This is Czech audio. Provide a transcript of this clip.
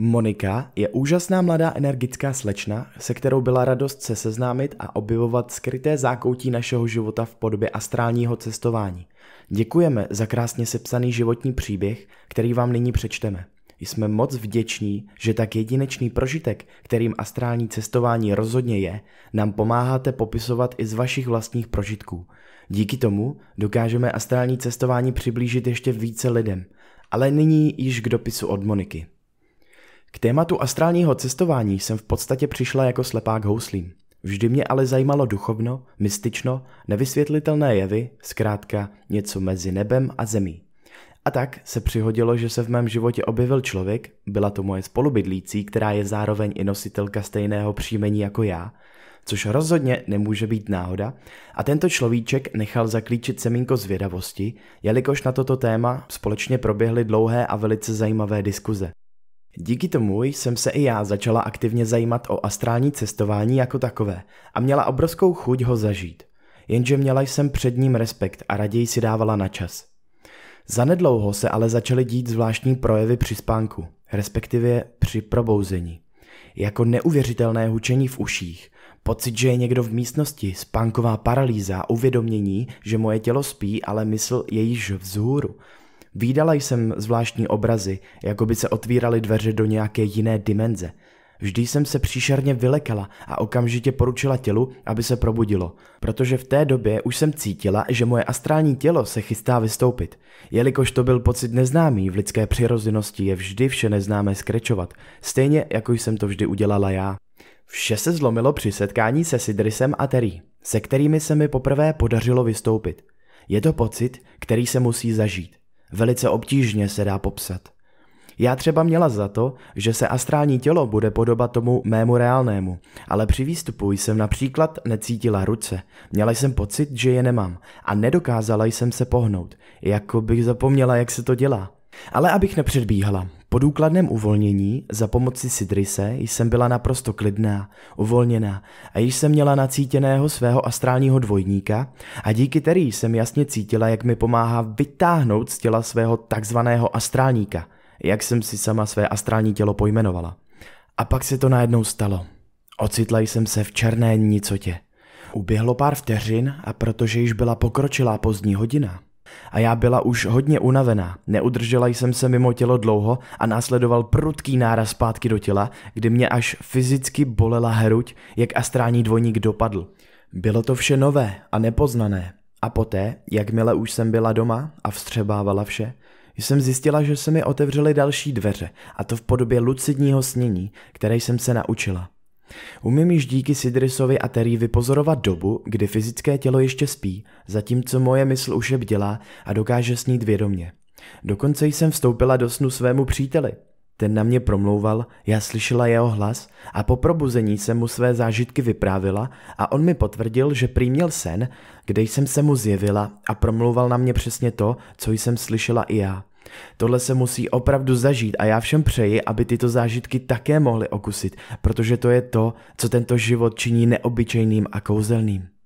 Monika je úžasná mladá energická slečna, se kterou byla radost se seznámit a objevovat skryté zákoutí našeho života v podobě astrálního cestování. Děkujeme za krásně sepsaný životní příběh, který vám nyní přečteme. Jsme moc vděční, že tak jedinečný prožitek, kterým astrální cestování rozhodně je, nám pomáháte popisovat i z vašich vlastních prožitků. Díky tomu dokážeme astrální cestování přiblížit ještě více lidem. Ale nyní již k dopisu od Moniky. K tématu astrálního cestování jsem v podstatě přišla jako slepák houslím. Vždy mě ale zajímalo duchovno, mystično, nevysvětlitelné jevy, zkrátka něco mezi nebem a zemí. A tak se přihodilo, že se v mém životě objevil člověk, byla to moje spolubydlící, která je zároveň i nositelka stejného příjmení jako já, což rozhodně nemůže být náhoda, a tento človíček nechal zaklíčit semínko zvědavosti, jelikož na toto téma společně proběhly dlouhé a velice zajímavé diskuze. Díky tomu jsem se i já začala aktivně zajímat o astrální cestování jako takové a měla obrovskou chuť ho zažít. Jenže měla jsem před ním respekt a raději si dávala na čas. Zanedlouho se ale začaly dít zvláštní projevy při spánku, respektive při probouzení. Jako neuvěřitelné hučení v uších, pocit, že je někdo v místnosti, spánková paralýza, uvědomění, že moje tělo spí, ale mysl je již vzhůru – Výdala jsem zvláštní obrazy, jako by se otvíraly dveře do nějaké jiné dimenze. Vždy jsem se příšerně vylekala a okamžitě poručila tělu, aby se probudilo, protože v té době už jsem cítila, že moje astrální tělo se chystá vystoupit. Jelikož to byl pocit neznámý, v lidské přirozenosti je vždy vše neznámé skrečovat, stejně jako jsem to vždy udělala já. Vše se zlomilo při setkání se Sidrisem a Terry, se kterými se mi poprvé podařilo vystoupit. Je to pocit, který se musí zažít velice obtížně se dá popsat. Já třeba měla za to, že se astrální tělo bude podobat tomu mému reálnému, ale při výstupu jsem například necítila ruce, měla jsem pocit, že je nemám a nedokázala jsem se pohnout, jako bych zapomněla, jak se to dělá. Ale abych nepředbíhala, po důkladném uvolnění za pomoci Sidrise jsem byla naprosto klidná, uvolněná a již jsem měla nacítěného svého astrálního dvojníka a díky který jsem jasně cítila, jak mi pomáhá vytáhnout z těla svého takzvaného astrálníka, jak jsem si sama své astrální tělo pojmenovala. A pak se to najednou stalo. Ocitla jsem se v černé nicotě. Uběhlo pár vteřin a protože již byla pokročilá pozdní hodina, a já byla už hodně unavená. Neudržela jsem se mimo tělo dlouho a následoval prudký náraz zpátky do těla, kdy mě až fyzicky bolela hruď, jak astrální dvojník dopadl. Bylo to vše nové a nepoznané. A poté, jakmile už jsem byla doma a vstřebávala vše, jsem zjistila, že se mi otevřely další dveře, a to v podobě lucidního snění, které jsem se naučila. Umím již díky Sidrisovi a Terry vypozorovat dobu, kdy fyzické tělo ještě spí, zatímco moje mysl už je bděla a dokáže snít vědomě. Dokonce jsem vstoupila do snu svému příteli. Ten na mě promlouval, já slyšela jeho hlas a po probuzení jsem mu své zážitky vyprávila a on mi potvrdil, že prý měl sen, kde jsem se mu zjevila a promlouval na mě přesně to, co jsem slyšela i já. Tohle se musí opravdu zažít a já všem přeji, aby tyto zážitky také mohli okusit, protože to je to, co tento život činí neobyčejným a kouzelným.